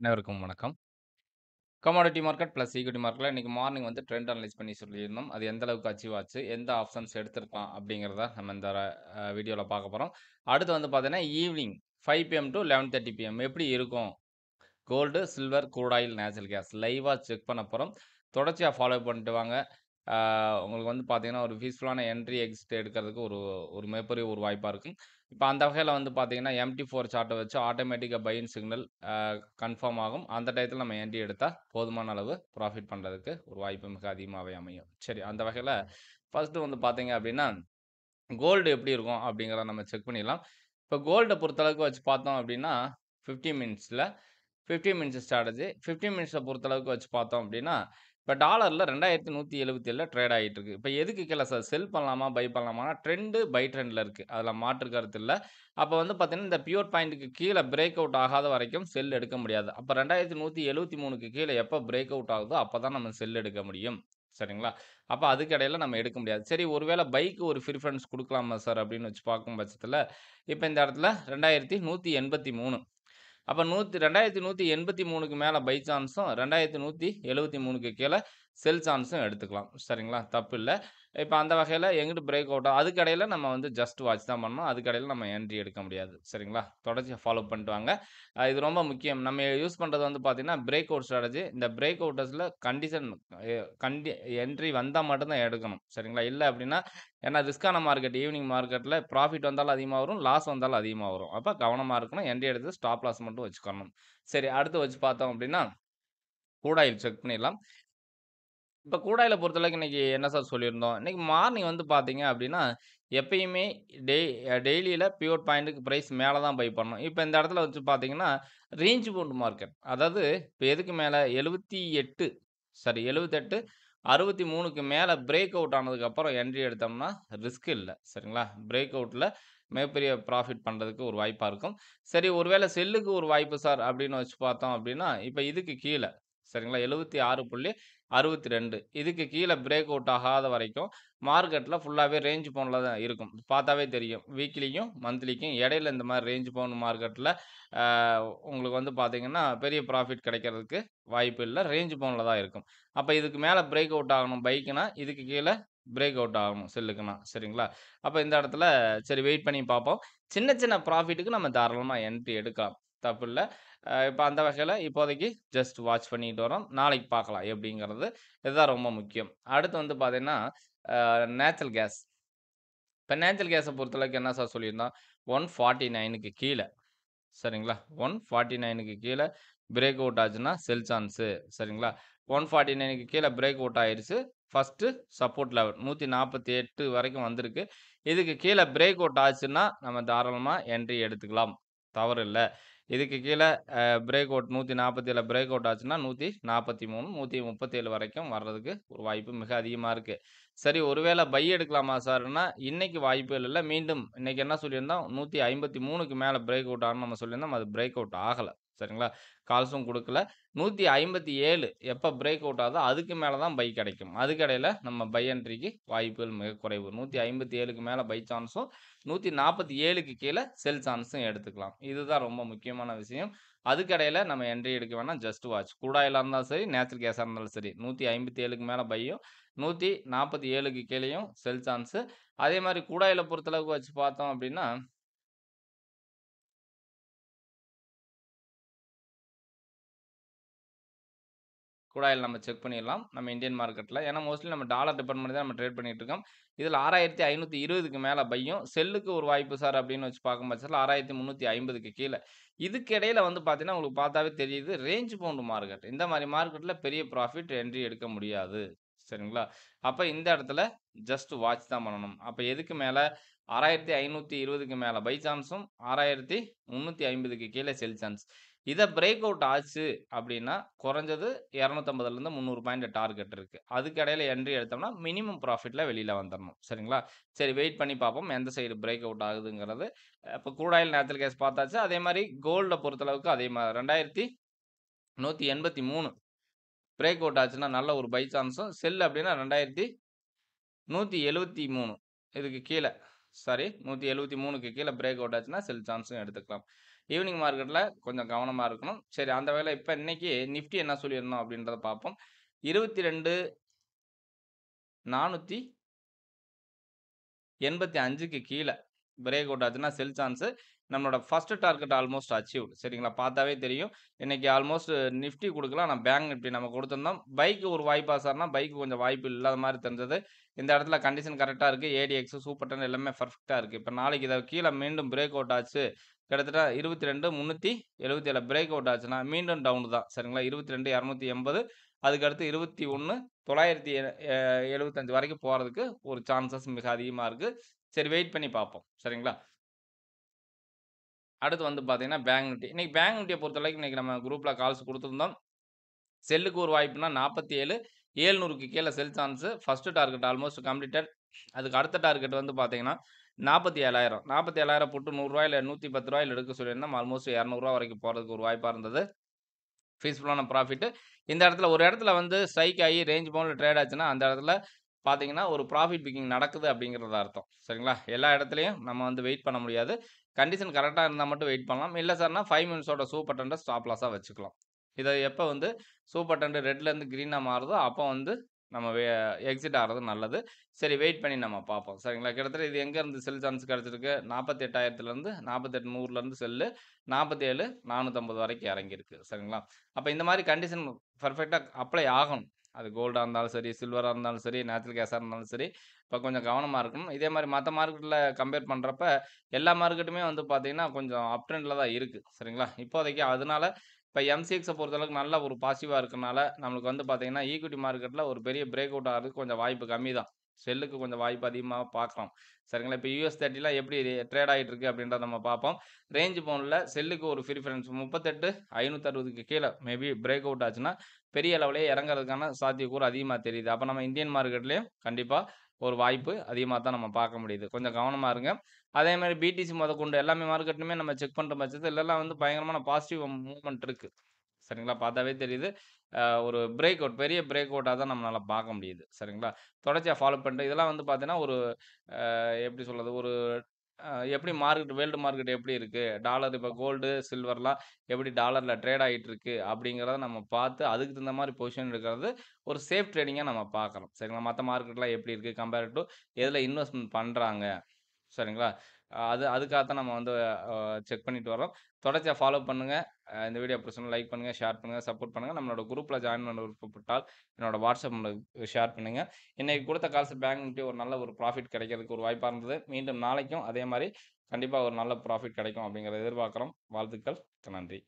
அனைவருக்கும் வணக்கம் commodity market plus equity மார்க்கெட்டில் இன்றைக்கி மார்னிங் வந்து ட்ரெண்ட் அனலைஸ் பண்ணி சொல்லியிருந்தோம் அது எந்த அளவுக்கு அச்சீவ் ஆச்சு எந்த ஆப்ஷன்ஸ் எடுத்திருக்கலாம் அப்படிங்கிறத நம்ம இந்த வீடியோவில் பார்க்க போகிறோம் அடுத்து வந்து பார்த்தீங்கன்னா evening five PM to eleven thirty PM எப்படி இருக்கும் gold silver crude oil natural gas லைவாக செக் பண்ண போகிறோம் தொடர்ச்சியாக ஃபாலோ பண்ணிட்டு வாங்க உங்களுக்கு வந்து பார்த்தீங்கன்னா ஒரு பீஸ்ஃபுல்லான என்ட்ரி எக்ஸிட் எடுக்கிறதுக்கு ஒரு ஒரு மிகப்பெரிய ஒரு வாய்ப்பாக இருக்கும் இப்போ அந்த வகையில் வந்து பார்த்தீங்கன்னா எம்டி ஃபோர் சார்ட்டை வச்சு ஆட்டோமேட்டிக்காக பையின் சிக்னல் கன்ஃபார்ம் ஆகும் அந்த டயத்தில் நம்ம என்ட்ரி எடுத்தால் போதுமான அளவு ப்ராஃபிட் பண்ணுறதுக்கு ஒரு வாய்ப்பு மிக அதிகமாகவே அமையும் சரி அந்த வகையில் ஃபஸ்ட்டு வந்து பார்த்தீங்க அப்படின்னா கோல்டு எப்படி இருக்கும் அப்படிங்கிறத நம்ம செக் பண்ணிடலாம் இப்போ கோல்டை பொறுத்தளவுக்கு வச்சு பார்த்தோம் அப்படின்னா ஃபிஃப்டி மினிட்ஸில் ஃபிஃப்டி மினிட்ஸ் ஸ்ட்ராட்டஜி ஃபிஃப்டி மினிட்ஸை பொறுத்தளவுக்கு வச்சு பார்த்தோம் அப்படின்னா இப்போ டாலரில் ரெண்டாயிரத்தி நூற்றி எழுபத்தி ஏழில் ட்ரேட் ஆகிட்டு இப்போ எதுக்கு கீழே சார் செல் பண்ணலாமா பை பண்ணலாமா ட்ரெண்டு பை ட்ரெண்டில் இருக்குது அதில் மாற்று கருத்து இல்லை அப்போ வந்து பார்த்தீங்கன்னா இந்த பியூர் பாயிண்ட்டுக்கு கீழே பிரேக் அவுட் ஆகாத வரைக்கும் செல் எடுக்க முடியாது அப்போ ரெண்டாயிரத்தி நூற்றி எழுபத்தி மூணுக்கு கீழே எப்போ பிரேக் அவுட் ஆகுதோ அப்போ தான் நம்ம செல் எடுக்க முடியும் சரிங்களா அப்போ அதுக்கு இடையில நம்ம எடுக்க முடியாது சரி ஒருவேளை பைக்கு ஒரு ப்ரிஃபரன்ஸ் கொடுக்கலாமா சார் அப்படின்னு வச்சு பார்க்கும் பட்சத்தில் இப்போ இந்த இடத்துல ரெண்டாயிரத்தி நூற்றி எண்பத்தி மூணு அப்போ நூற்றி ரெண்டாயிரத்தி நூற்றி எண்பத்தி மூணுக்கு மேலே பை சான்ஸும் ரெண்டாயிரத்தி நூற்றி எழுபத்தி மூணுக்கு கீழே செல் சான்ஸும் எடுத்துக்கலாம் சரிங்களா தப்பு இல்லை இப்போ அந்த வகையில் எங்கிட்டு பிரேக் அவுட்டோ அதுக்கடையில் நம்ம வந்து ஜஸ்ட் வாட்ச் தான் பண்ணணும் அதுக்கடையில் நம்ம என்ட்ரி எடுக்க முடியாது சரிங்களா தொடர்ச்சியாக ஃபாலோ பண்ணிட்டு வாங்க இது ரொம்ப முக்கியம் நம்ம யூஸ் பண்ணுறது வந்து பார்த்திங்கன்னா பிரேக் அவுட் ஸ்ட்ராட்டஜி இந்த பிரேக் அவுட்டர்ஸில் கண்டிஷன் கண்டி என்ட்ரி வந்தால் மட்டும்தான் எடுக்கணும் சரிங்களா இல்லை அப்படின்னா ஏன்னா ரிஸ்க்கான மார்க்கெட் ஈவினிங் மார்க்கெட்டில் ப்ராஃபிட் வந்தாலும் அதிகமாக வரும் லாஸ் வந்தாலும் அதிகமாக வரும் அப்போ கவனமாக இருக்கணும் என்ட்ரி எடுத்து ஸ்டாப் லாஸ் மட்டும் வச்சுக்கணும் சரி அடுத்து வச்சு பார்த்தோம் அப்படின்னா கூட செக் பண்ணிடலாம் இப்போ கூடாயில பொறுத்தளவுக்கு இன்னைக்கு என்ன சார் சொல்லியிருந்தோம் இன்னைக்கு மார்னிங் வந்து பார்த்தீங்க அப்படின்னா எப்பயுமே டெய் டெய்லியில் பியூர் பாயிண்ட்டுக்கு ப்ரைஸ் மேலே தான் பை பண்ணணும் இப்போ இந்த இடத்துல வச்சு பார்த்தீங்கன்னா ரேஞ்ச் பவுண்ட் மார்க்கெட் அதாவது இப்போ எதுக்கு மேலே எழுபத்தி எட்டு சாரி எழுபத்தெட்டு அறுபத்தி மூணுக்கு மேலே பிரேக் அவுட் ஆனதுக்கப்புறம் என்ட்ரி எடுத்தோம்னா ரிஸ்க் இல்லை சரிங்களா பிரேக் அவுட்டில் மிகப்பெரிய ப்ராஃபிட் பண்ணுறதுக்கு ஒரு வாய்ப்பாக இருக்கும் சரி ஒருவேளை செல்லுக்கு ஒரு வாய்ப்பு சார் அப்படின்னு வச்சு பார்த்தோம் அப்படின்னா இப்போ இதுக்கு கீழே சரிங்களா எழுபத்தி ஆறு புள்ளி அறுபத்தி ரெண்டு இதுக்கு கீழே பிரேக் அவுட் ஆகாத வரைக்கும் மார்க்கெட்டில் ஃபுல்லாகவே ரேஞ்ச் போனில் தான் இருக்கும் பார்த்தாவே தெரியும் வீக்லியும் மந்த்லிக்கும் இடையில இந்த மாதிரி ரேஞ்ச் போகணும் மார்க்கெட்டில் உங்களுக்கு வந்து பார்த்திங்கன்னா பெரிய ப்ராஃபிட் கிடைக்கிறதுக்கு வாய்ப்பு இல்லை ரேஞ்ச் போனில் தான் இருக்கும் அப்போ இதுக்கு மேலே பிரேக் அவுட் ஆகணும் பைக்குனா இதுக்கு கீழே பிரேக் அவுட் ஆகணும் செல்லுக்குன்னா சரிங்களா அப்போ இந்த இடத்துல சரி வெயிட் பண்ணி பார்ப்போம் சின்ன சின்ன ப்ராஃபிட்டுக்கு நம்ம தாராளமாக என்ட்ரி எடுக்கலாம் தப்பு இல்லை இப்போ அந்த வகையில் இப்போதைக்கு ஜஸ்ட் வாட்ச் பண்ணிட்டு வரோம் நாளைக்கு பார்க்கலாம் எப்படிங்கிறது இதுதான் ரொம்ப முக்கியம் அடுத்து வந்து பார்த்திங்கன்னா நேச்சுரல் கேஸ் இப்போ நேச்சுரல் கேஸை பொறுத்தளவுக்கு என்ன சார் சொல்லியிருந்தோம் ஒன் ஃபார்ட்டி நைனுக்கு கீழே சரிங்களா ஒன் ஃபார்ட்டி நைனுக்கு கீழே பிரேக் அவுட் ஆச்சுன்னா செல் சான்ஸு சரிங்களா ஒன் ஃபார்ட்டி நைனுக்கு கீழே பிரேக் அவுட் ஆயிடுச்சு ஃபஸ்ட்டு சப்போர்ட் லெவல் நூற்றி நாற்பத்தி எட்டு வரைக்கும் வந்திருக்கு இதுக்கு கீழே பிரேக் அவுட் ஆச்சுன்னா நம்ம தாராளமாக என்ட்ரி எடுத்துக்கலாம் தவறு இல்லை இதுக்கு கீழே பிரேக் அவுட் நூற்றி நாற்பத்தி ஏழு பிரேக் அவுட் ஆச்சுன்னா நூற்றி நாற்பத்தி மூணு நூற்றி முப்பத்தேழு வரைக்கும் வர்றதுக்கு ஒரு வாய்ப்பு மிக அதிகமாக இருக்குது சரி ஒருவேளை பை எடுக்கலாமா சார்னா இன்றைக்கி வாய்ப்புகள் இல்லை மீண்டும் இன்றைக்கி என்ன சொல்லியிருந்தோம் நூற்றி ஐம்பத்தி மூணுக்கு மேலே பிரேக் அவுட் ஆகணும் நம்ம சொல்லியிருந்தோம் அது பிரேக் அவுட் ஆகலை சரிங்களா கால்ஸும் கொடுக்கல நூற்றி ஐம்பத்தி ஏழு எப்போ பிரேக் அவுட் ஆகுதோ அதுக்கு மேலே தான் பை கிடைக்கும் அதுக்கடையில் நம்ம பை என்ட்ரிக்கு வாய்ப்புகள் மிக குறைவு நூற்றி ஐம்பத்தி ஏழுக்கு மேலே பை சான்ஸும் நூற்றி நாற்பத்தி ஏழுக்கு கீழே செல் சான்ஸும் எடுத்துக்கலாம் இதுதான் ரொம்ப முக்கியமான விஷயம் அதுக்கடையில் நம்ம என்ட்ரி எடுக்க வேணால் ஜஸ்ட் வாட்ச் கூடாயிலாக இருந்தாலும் சரி நேச்சுரல் கேஸாக இருந்தாலும் சரி நூற்றி ஐம்பத்தி ஏழுக்கு மேலே பையும் நூற்றி நாற்பத்தி ஏழுக்கு கீழேயும் செல் சான்ஸு அதே மாதிரி கூடாயில் பொறுத்தளவுக்கு வச்சு பார்த்தோம் அப்படின்னா குட் நம்ம செக் பண்ணிடலாம் நம்ம இந்தியன் மார்க்கெட்டில் ஏன்னா மோஸ்ட்லி நம்ம டாலர் டிபெண்ட் பண்ணி தான் நம்ம ட்ரேட் பண்ணிட்டு இருக்கோம் இதில் ஆறாயிரத்தி ஐநூற்றி இருபதுக்கு மேலே பையும் செல்லுக்கு ஒரு வாய்ப்பு சார் அப்படின்னு வச்சு பார்க்கும் பட்சத்தில் ஆறாயிரத்தி முந்நூற்றி ஐம்பதுக்கு கீழே இதுக்கு இடையில வந்து பார்த்தீங்கன்னா உங்களுக்கு பார்த்தாவே தெரியுது ரேஞ்ச் பவுண்டு மார்க்கெட் இந்த மாதிரி மார்க்கெட்டில் பெரிய ப்ராஃபிட் என்ட்ரி எடுக்க முடியாது சரிங்களா அப்போ இந்த இடத்துல ஜஸ்ட் வாட்ச் தான் பண்ணணும் அப்போ எதுக்கு மேலே ஆறாயிரத்தி ஐநூற்றி இருபதுக்கு மேலே பை சான்ஸும் ஆறாயிரத்தி முந்நூற்றி ஐம்பதுக்கு கீழே செல் சான்ஸ் இதை பிரேக் அவுட் ஆச்சு அப்படின்னா குறைஞ்சது இரநூத்தம்பதுலேருந்து முந்நூறு பாயிண்ட் டார்கெட் இருக்குது அதுக்கு இடையில என்ட்ரி எடுத்தோம்னா மினிமம் ப்ராஃபிட்டில் வெளியில் வந்துடணும் சரிங்களா சரி வெயிட் பண்ணி பார்ப்போம் எந்த சைடு பிரேக் அவுட் ஆகுதுங்கிறது இப்போ கூடாயில் நேரத்தில் கேஸ் பார்த்தாச்சு அதே மாதிரி கோல்டை பொறுத்தளவுக்கு அதே மாதிரி ரெண்டாயிரத்தி நூற்றி எண்பத்தி மூணு பிரேக் அவுட் ஆச்சுன்னா நல்ல ஒரு பை சான்ஸும் செல் அப்படின்னா ரெண்டாயிரத்தி நூற்றி எழுபத்தி மூணு இதுக்கு கீழே சாரி நூற்றி எழுபத்தி மூணுக்கு கீழே பிரேக் அவுட் ஆச்சுன்னா செல் சான்ஸும் எடுத்துக்கலாம் ஈவினிங் மார்க்கெட்டில் கொஞ்சம் கவனமாக இருக்கணும் சரி அந்த வேலை இப்போ இன்னைக்கு நிஃப்டி என்ன சொல்லியிருந்தோம் அப்படின்றத பார்ப்போம் இருபத்தி ரெண்டு நானூற்றி எண்பத்தி அஞ்சுக்கு கீழே பிரேக் அவுட் ஆச்சுன்னா செல் சான்ஸு நம்மளோட ஃபஸ்ட்டு டார்கெட் ஆல்மோஸ்ட் அச்சீவ் சரிங்களா பார்த்தாவே தெரியும் இன்றைக்கி ஆல்மோஸ்ட் நிஃப்டி கொடுக்கலாம் ஆனால் பேங்க் நிஃப்டி நம்ம கொடுத்துருந்தோம் பைக்கு ஒரு வாய்ப்பாக சார்னா பைக்கு கொஞ்சம் வாய்ப்பு இல்லாத மாதிரி தெரிஞ்சது இந்த இடத்துல கண்டிஷன் கரெக்டாக இருக்குது ஏடிஎக்ஸ் சூப்பர் டென் எல்லாமே பர்ஃபெக்டாக இருக்குது இப்போ நாளைக்கு இதை கீழே மீண்டும் பிரேக் அவுட் ஆச்சு கிட்டத்தட்ட இருபத்தி ரெண்டு முந்நூற்றி எழுபத்தி ஏழு பிரேக் அவுட் ஆச்சுன்னா மீண்டும் டவுன் தான் சரிங்களா இருபத்தி ரெண்டு இரநூத்தி எண்பது அதுக்கடுத்து இருபத்தி ஒன்று தொள்ளாயிரத்தி எழுபத்தஞ்சு வரைக்கும் போகிறதுக்கு ஒரு சான்சஸ் மிக அதிகமாக இருக்குது சரி வெயிட் பண்ணி பார்ப்போம் சரிங்களா அடுத்து வந்து பார்த்தீங்கன்னா பேங்க் நிஃப்டி இன்றைக்கி பேங்க் நிஃப்டியை வரைக்கும் இன்றைக்கி நம்ம குரூப்பில் கால்ஸ் கொடுத்துருந்தோம் செல்லுக்கு ஒரு வாய்ப்புனா நாற்பத்தி ஏழு ஏழ்நூறுக்கு கீழே sell chance first target almost completed அதுக்கு அடுத்த டார்கெட் வந்து பார்த்தீங்கன்னா நாற்பத்தி ஏழாயிரம் நாற்பத்தி ஏழாயிரம் போட்டு நூறுரூவா இல்லை நூற்றி பத்து ரூபாயில் எடுக்க சொல்லியிருந்தோம் ஆல்மோஸ்ட் இரநூறுவா வரைக்கும் போகிறதுக்கு ஒரு வாய்ப்பாக இருந்தது ஃபீஸ்ஃபுல்லான ப்ராஃபிட்டு இந்த இடத்துல ஒரு இடத்துல வந்து ஸ்ட்ரைக் ஆகி ரேஞ்ச் பவுண்டில் ட்ரேட் ஆச்சுன்னா அந்த இடத்துல பார்த்தீங்கன்னா ஒரு ப்ராஃபிட் பிக்கிங் நடக்குது அப்படிங்கிறத அர்த்தம் சரிங்களா எல்லா இடத்துலையும் நம்ம வந்து வெயிட் பண்ண முடியாது கண்டிஷன் கரெக்டாக இருந்தால் மட்டும் வெயிட் பண்ணலாம் இல்லை சார்னா ஃபைவ் மினிட்ஸோட சூப்பர் டெண்டை ஸ்டாப் லாஸாக வச்சுக்கலாம் இதை எப்போ வந்து சூப்பர் டெண்டு ரெட்லேருந்து க்ரீனாக மாறுதோ அப்போ வந்து நம்ம எக்ஸிட் ஆகிறது நல்லது சரி வெயிட் பண்ணி நம்ம பார்ப்போம் சரிங்களா கிட்டத்தட்ட இது எங்கேருந்து செல் சான்ஸ் கிடச்சிருக்கு நாற்பத்தி எட்டாயிரத்துலேருந்து நாற்பத்தெட்டு நூறுலேருந்து செல்லு நாற்பத்தி ஏழு நானூற்றம்பது வரைக்கும் இறங்கியிருக்கு சரிங்களா அப்போ இந்த மாதிரி கண்டிஷன் பர்ஃபெக்டாக அப்ளை ஆகணும் அது கோல்டாக இருந்தாலும் சரி சில்வராக இருந்தாலும் சரி நேச்சுரல் கேஸாக இருந்தாலும் சரி இப்போ கொஞ்சம் கவனமாக இருக்கணும் இதே மாதிரி மற்ற மார்க்கெட்டில் கம்பேர் பண்ணுறப்ப எல்லா மார்க்கெட்டுமே வந்து பார்த்திங்கன்னா கொஞ்சம் அப் ட்ரெண்டில் தான் இருக்குது சரிங்களா இப்போதைக்கு அதனால் இப்போ எம்சிஎக்ஸை பொறுத்தளவுக்கு நல்ல ஒரு பாசிட்டிவாக இருக்கனால நம்மளுக்கு வந்து பார்த்தீங்கன்னா ஈக்விட்டி மார்க்கெட்டில் ஒரு பெரிய பிரேக் அவுட் ஆகிறதுக்கு கொஞ்சம் வாய்ப்பு கம்மி தான் செல்லுக்கு கொஞ்சம் வாய்ப்பு அதிகமாக பார்க்கலாம் சரிங்களா இப்போ யூஎஸ் தேர்ட்டிலாம் எப்படி ட்ரேட் ஆகிட்டு இருக்கு அப்படின்றத நம்ம பார்ப்போம் ரேஞ்ச் போனில் செல்லுக்கு ஒரு ப்ரிஃபரன்ஸ் முப்பத்தெட்டு ஐநூற்றறுபதுக்கு கீழே மேபி பிரேக் அவுட் ஆச்சுன்னா பெரிய அளவிலே இறங்குறதுக்கான சாத்தியக்கூறு அதிகமாக தெரியுது அப்போ நம்ம இந்தியன் மார்க்கெட்லேயும் கண்டிப்பாக ஒரு வாய்ப்பு அதிகமாக தான் நம்ம பார்க்க முடியுது கொஞ்சம் கவனமாக இருங்க அதே மாதிரி பிடிசி முத கொண்டு எல்லாமே மார்க்கெட்டுமே நம்ம செக் பண்ணுற பட்சத்தில் இல்லைலாம் வந்து பயங்கரமான பாசிட்டிவ் மூவ்மெண்ட் இருக்குது சரிங்களா பார்த்தாவே தெரியுது ஒரு பிரேக் அவுட் பெரிய பிரேக் அவுட்டாக தான் நம்மளால் பார்க்க முடியுது சரிங்களா தொடர்ச்சியாக ஃபாலோ பண்ணிட்டு இதெல்லாம் வந்து பார்த்தீங்கன்னா ஒரு எப்படி சொல்கிறது ஒரு எப்படி மார்க்கெட் வேர்ல்டு மார்க்கெட் எப்படி இருக்குது டாலர் இப்போ கோல்டு சில்வர்லாம் எப்படி டாலரில் ட்ரேட் ஆகிட்டு இருக்கு அப்படிங்கிறத நம்ம பார்த்து அதுக்கு தகுந்த மாதிரி பொசிஷன் எடுக்கிறது ஒரு சேஃப் ட்ரேடிங்காக நம்ம பார்க்குறோம் சரிங்களா மற்ற மார்க்கெட்லாம் எப்படி இருக்குது கம்பேர்ட் டு எதில் இன்வெஸ்ட்மெண்ட் பண்ணுறாங்க சரிங்களா அது அதுக்காகத்தான் நம்ம வந்து செக் பண்ணிட்டு வரோம் தொடர்ச்சியாக ஃபாலோ பண்ணுங்கள் இந்த வீடியோ பிடிச்சணும் லைக் பண்ணுங்கள் ஷேர் பண்ணுங்கள் சப்போர்ட் பண்ணுங்கள் நம்மளோட குரூப்பில் ஜாயின் பண்ண விருப்பப்பட்டால் என்னோட வாட்ஸ்அப்பில் ஷேர் பண்ணுங்கள் இன்றைக்கி கொடுத்த காசு பேங்க் நிஃப்டி ஒரு நல்ல ஒரு ப்ராஃபிட் கிடைக்கிறதுக்கு ஒரு வாய்ப்பாக இருந்தது மீண்டும் நாளைக்கும் அதே மாதிரி கண்டிப்பாக ஒரு நல்ல ப்ராஃபிட் கிடைக்கும் அப்படிங்கிறத எதிர்பார்க்குறோம் வாழ்த்துக்கள் நன்றி